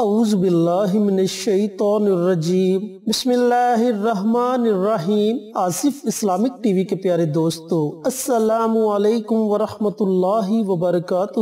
اعوذ باللہ من الشیطان الرجیم بسم اللہ الرحمن الرحیم آصف اسلامک ٹی وی کے پیارے دوستو السلام علیکم ورحمۃ اللہ وبرکاتہ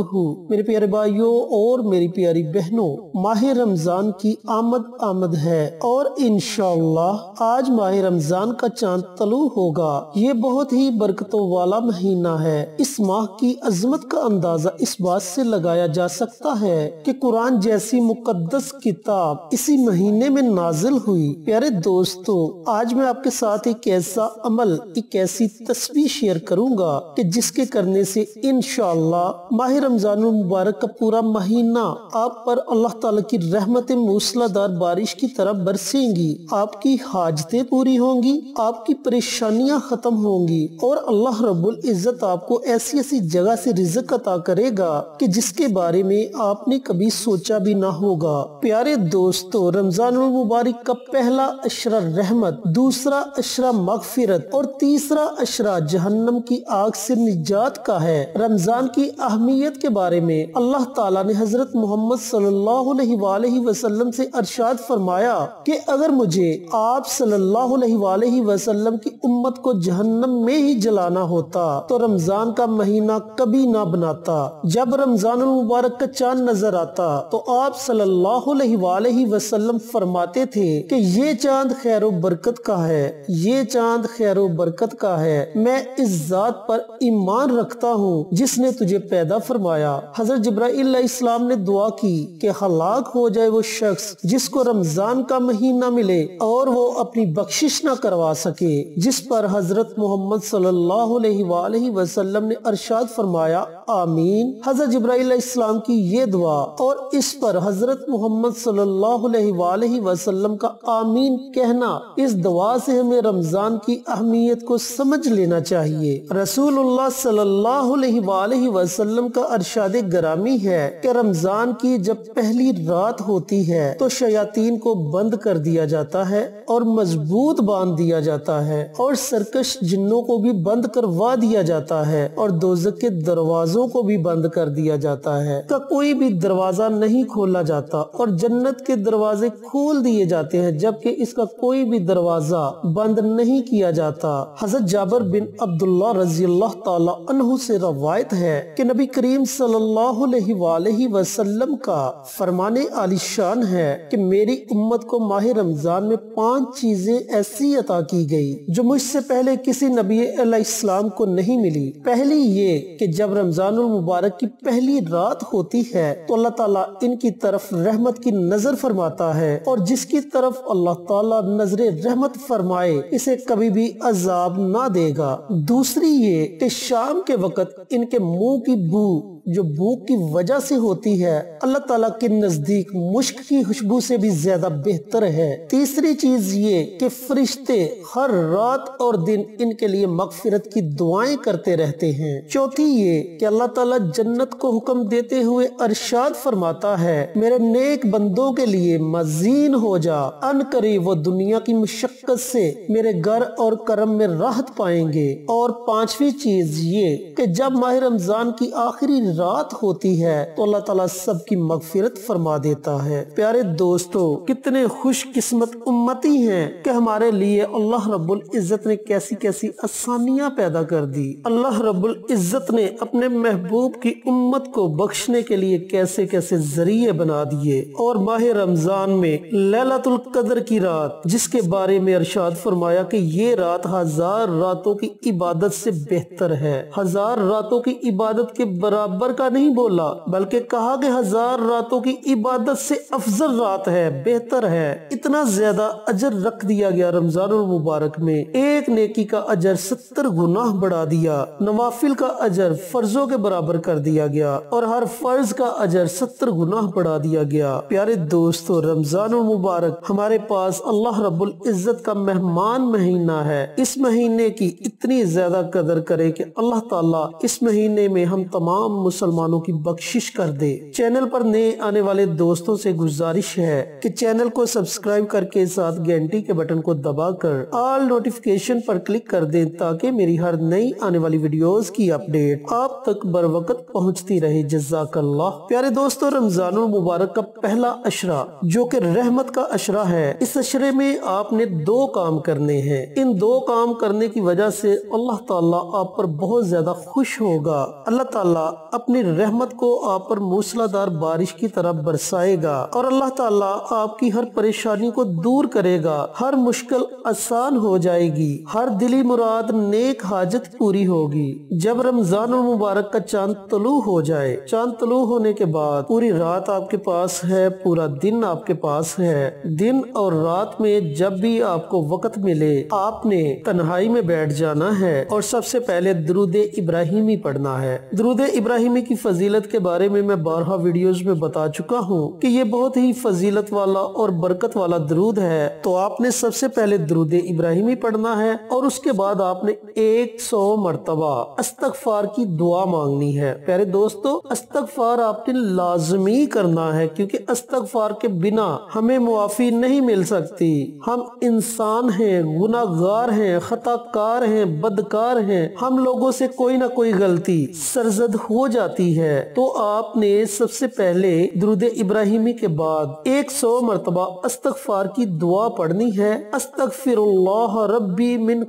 میرے پیارے بھائیوں اور میری پیاری بہنوں ماہ رمضان کی آمد آمد ہے اور انشاءاللہ آج ماہ رمضان کا چاند طلوع ہوگا یہ بہت ہی برکتوں والا مہینہ ہے اس ماہ کی عظمت کا اندازہ اس بات سے لگایا جا سکتا ہے کہ قرآن جیسی مقدم مقدس کتاب اسی مہینے میں نازل ہوئی پیارے دوستو آج میں آپ کے ساتھ ایک ایسا عمل ایک ایسی تسبیح شیئر کروں گا کہ جس کے کرنے سے انشاءاللہ ماہ رمضان المبارک کا پورا مہینہ آپ پر اللہ تعالیٰ کی رحمت موصلہ دار بارش کی طرح برسیں گی آپ کی حاجتیں پوری ہوں گی آپ کی پریشانیاں ختم ہوں گی اور اللہ رب العزت آپ کو ایسی ایسی جگہ سے رزق عطا کرے گا کہ جس کے بارے میں آپ نے کبھی سوچا بھی نہ ہوگا پیارے دوستو رمضان المبارک کا پہلا عشرہ رحمت دوسرا عشرہ مغفرت اور تیسرا عشرہ جہنم کی آگ سے نجات کا ہے رمضان کی اہمیت کے بارے میں اللہ تعالیٰ نے حضرت محمد صلی اللہ علیہ وآلہ وسلم سے ارشاد فرمایا کہ اگر مجھے آپ صلی اللہ علیہ وآلہ وسلم کی امت کو جہنم میں ہی جلانا ہوتا تو رمضان کا مہینہ کبھی نہ بناتا جب رمضان المبارک کا چاند نظر آتا تو آپ صلی اللہ اللہ علیہ وآلہ وسلم فرماتے تھے کہ یہ چاند خیر و برکت کا ہے یہ چاند خیر و برکت کا ہے میں اس ذات پر ایمان رکھتا ہوں جس نے تجھے پیدا فرمایا حضرت جبرائیل علیہ السلام نے دعا کی کہ ہلاک ہو جائے وہ شخص جس کو رمضان کا مہینہ ملے اور وہ اپنی بخشش نہ کروا سکے جس پر حضرت محمد صلی اللہ علیہ وآلہ وسلم نے ارشاد فرمایا آمین حضرت جبرائیل علیہ السلام کی یہ دعا اور اس پر حضرت محمد صلی اللہ علیہ وآلہ وسلم کا آمین کہنا اس دعا سے ہمیں رمضان کی اہمیت کو سمجھ لینا چاہیے رسول اللہ صلی اللہ علیہ وآلہ وسلم کا ارشاد گرامی ہے کہ رمضان کی جب پہلی رات ہوتی ہے تو شیاطین کو بند کر دیا جاتا ہے اور مضبوط باندھ دیا جاتا ہے اور سرکش جنوں کو بھی بند کروا دیا جاتا ہے اور دوزک کے دروازوں کو بھی بند کر دیا جاتا ہے کوئی بھی دروازہ نہیں کھولا جاتا اور جنت کے دروازے کھول دیے جاتے ہیں جبکہ اس کا کوئی بھی دروازہ بند نہیں کیا جاتا حضرت جابر بن عبداللہ رضی اللہ اللہ تعالی عنہ سے روایت ہے ہے کہ کہ نبی کریم صلی علیہ وآلہ وسلم کا عالی شان میری امت کو ماہ رمضان میں پانچ چیزیں ایسی عطا کی گئی جو مجھ سے پہلے کسی نبی علیہ السلام کو نہیں ملی پہلی یہ کہ جب رمضان المبارک کی پہلی رات ہوتی ہے تو اللہ تعالیٰ ان کی طرف رحمت کی نظر فرماتا ہے اور جس کی طرف اللہ تعالیٰ نظر رحمت فرمائے اسے کبھی بھی عذاب نہ دے گا دوسری یہ کہ شام کے کے وقت ان کی کی بو جو وجہ سے ہوتی ہے اللہ تعالیٰ کے نزدیک مشک کی خوشبو سے بھی زیادہ بہتر ہے تیسری چیز یہ کہ فرشتے ہر رات اور دن ان کے لیے مغفرت کی دعائیں کرتے رہتے ہیں چوتھی یہ کہ اللہ تعالیٰ جنت کو حکم دیتے ہوئے ارشاد فرماتا ہے میرے نیک بندوں کے لیے مزین ہو جا ان کری وہ دنیا کی مشقت سے میرے گھر اور کرم میں راحت پائیں گے اور پانچویں چیز یہ کہ جب ماہ رمضان کی آخری رات ہوتی ہے تو اللہ تعالیٰ سب کی مغفرت فرما دیتا ہے پیارے دوستو کتنے خوش قسمت امتی ہیں کہ ہمارے لیے اللہ رب العزت نے کیسی کیسی آسانیاں پیدا کر دی اللہ رب العزت نے اپنے محبوب کی امت کو بخشنے کے لیے کیسے کیسے ذریعے بنا دیے اور ماہ رمضان میں لیلت القدر کی رات جس کے بارے میں ارشاد فرمایا کہ یہ رات ہزار راتوں کی عبادت سے بہتر ہے ہزار راتوں کی عبادت کے برابر کا نہیں بولا بلکہ کہا کہ ہزار راتوں کی عبادت سے افضل رات ہے بہتر ہے اتنا زیادہ اجر رکھ دیا گیا رمضان المبارک میں ایک نیکی کا اجر ستر گناہ بڑھا دیا نوافل کا اجر فرضوں کے برابر کر دیا گیا اور ہر فرض کا اجر ستر گناہ بڑھا دیا گیا گیا پیارے دوستو رمضان المبارک ہمارے پاس اللہ رب العزت کا مہمان مہینہ ہے اس مہینے کی اتنی زیادہ قدر کرے کہ اللہ تعالیٰ اس مہینے میں ہم تمام مسلمانوں کی بخشش کر دے چینل پر نئے آنے والے دوستوں سے گزارش ہے کہ چینل کو سبسکرائب کر کے ساتھ گینٹی کے بٹن کو دبا کر آل نوٹیفکیشن پر کلک کر دیں تاکہ میری ہر نئی آنے والی ویڈیوز کی اپڈیٹ آپ تک بروقت پہنچتی رہے جزاک اللہ پیارے دوستو رمضان المبارک کا پہلا اشرا جو کہ رحمت کا اشرا ہے اس اشرے میں آپ نے دو کام کرنے ہیں ان دو کام کرنے کی وجہ سے اللہ تعالیٰ آپ پر بہت زیادہ خوش ہوگا اللہ تعالیٰ اپنی رحمت کو آپ پر موسلا دار بارش کی طرح برسائے گا اور اللہ تعالیٰ آپ کی ہر پریشانی کو دور کرے گا ہر مشکل آسان ہو جائے گی ہر دلی مراد نیک حاجت پوری ہوگی جب رمضان المبارک کا چاند طلوع ہو جائے چاند طلوع ہونے کے بعد پوری رات آپ کے پاس پاس ہے پورا دن آپ کے پاس ہے دن اور رات میں جب بھی آپ کو وقت ملے آپ نے تنہائی میں بیٹھ جانا ہے اور سب سے پہلے درود ابراہیمی پڑھنا ہے درود ابراہیمی کی فضیلت کے بارے میں میں میں بارہا ویڈیوز بتا چکا ہوں کہ یہ بہت ہی فضیلت والا اور برکت والا درود ہے تو آپ نے سب سے پہلے درود ابراہیمی پڑھنا ہے اور اس کے بعد آپ نے ایک سو مرتبہ استغفار کی دعا مانگنی ہے پیارے دوستو استغفار آپ نے لازمی کرنا ہے کیونکہ استغفار کے بنا ہمیں معافی نہیں مل سکتی ہم انسان ہیں ہیں ہیں بدکار ہیں ہم لوگوں سے کوئی نہ کوئی غلطی سرزد ہو جاتی ہے تو آپ نے سب سے پہلے درود ابراہیمی کے بعد ایک سو مرتبہ استغفار کی دعا پڑھنی ہے استغفر اللہ ربی من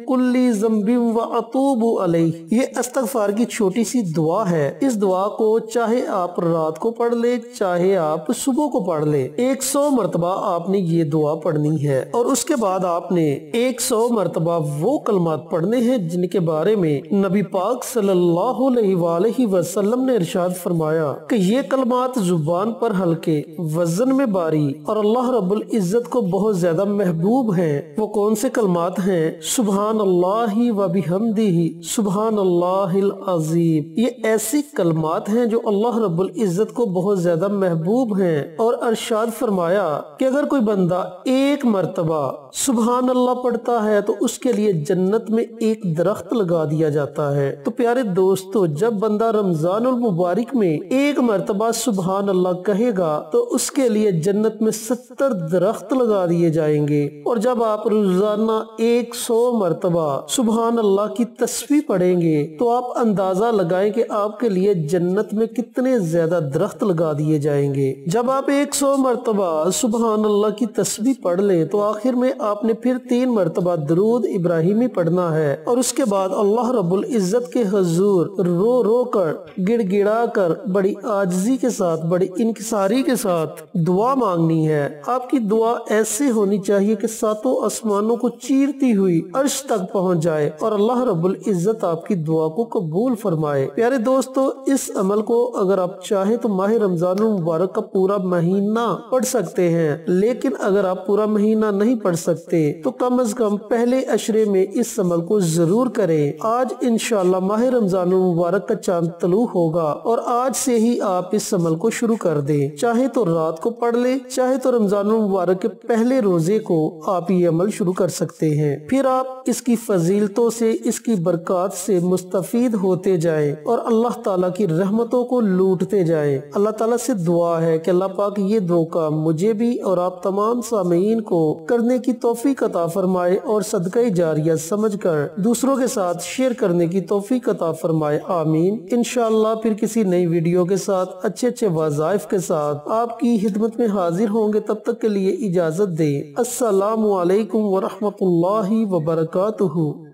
و عطوب علی یہ استغفار کی چھوٹی سی دعا ہے اس دعا کو چاہے آپ رات کو پڑھ لے چاہے آپ صبح کو پڑھ لے ایک سو مرتبہ آپ نے یہ دعا پڑھنی ہے اور اس کے بعد آپ نے ایک سو مرتبہ وہ کلمات پڑھنے ہیں جن کے بارے میں نبی پاک صلی اللہ علیہ وآلہ وسلم نے ارشاد فرمایا کہ یہ کلمات زبان پر ہلکے وزن میں باری اور اللہ رب العزت کو بہت زیادہ محبوب ہیں وہ کون سے کلمات ہیں سبحان اللہ و بحمدی سبحان اللہ العظیم یہ ایسی کلمات ہیں جو اللہ رب العزت کو بہت زیادہ محبوب ہیں ஒரு ارشاد فرمایا کہ اگر کوئی بندہ ایک مرتبہ سبحان اللہ پڑھتا ہے تو اس کے لیے جنت میں ایک درخت لگا دیا جاتا ہے تو پیارے دوستو جب بندہ رمضان المبارک میں ایک مرتبہ سبحان اللہ کہے گا تو اس کے جنت میں ستر درخت لگا دیے جائیں گے اور جب آپ روزانہ ایک سو مرتبہ سبحان اللہ کی تصویر پڑھیں گے تو آپ اندازہ لگائیں کہ آپ کے لیے جنت میں کتنے زیادہ درخت لگا دیے جائیں گے جب آپ ایک ایک سو مرتبہ سبحان اللہ کی تسبیح پڑھ لیں تو آخر میں آپ نے پھر تین مرتبہ درود ابراہیمی پڑھنا ہے اور اس کے بعد اللہ رب العزت کے حضور رو رو کر گڑ گڑا کر بڑی آجزی کے ساتھ بڑی انکساری کے ساتھ دعا مانگنی ہے آپ کی دعا ایسے ہونی چاہیے کہ ساتوں آسمانوں کو چیرتی ہوئی عرش تک پہنچ جائے اور اللہ رب العزت آپ کی دعا کو قبول فرمائے پیارے دوستو اس عمل کو اگر آپ چاہیں تو ماہ رمضان المبارک کا پورا مہینہ مہینہ پڑھ سکتے ہیں لیکن اگر آپ پورا مہینہ نہیں پڑھ سکتے تو کم از کم پہلے اشرے میں اس عمل کو ضرور کریں آج انشاءاللہ ماہ رمضان المبارک کا چاند طلوع ہوگا اور آج سے ہی آپ اس عمل کو شروع کر دیں چاہے تو رات کو پڑھ لیں چاہے تو رمضان المبارک کے پہلے روزے کو آپ یہ عمل شروع کر سکتے ہیں پھر آپ اس کی فضیلتوں سے اس کی برکات سے مستفید ہوتے جائیں اور اللہ تعالیٰ کی رحمتوں کو لوٹتے جائیں اللہ تعالیٰ سے دعا ہے کہ اللہ پاک دو کام مجھے بھی اور آپ تمام سامعین کو کرنے کی توفیق عطا فرمائے اور صدقہ جاریہ سمجھ کر دوسروں کے ساتھ شیئر کرنے کی توفیق عطا فرمائے آمین انشاءاللہ پھر کسی نئی ویڈیو کے ساتھ اچھے اچھے وظائف کے ساتھ آپ کی خدمت میں حاضر ہوں گے تب تک کے لیے اجازت دیں السلام علیکم ورحمۃ اللہ وبرکاتہ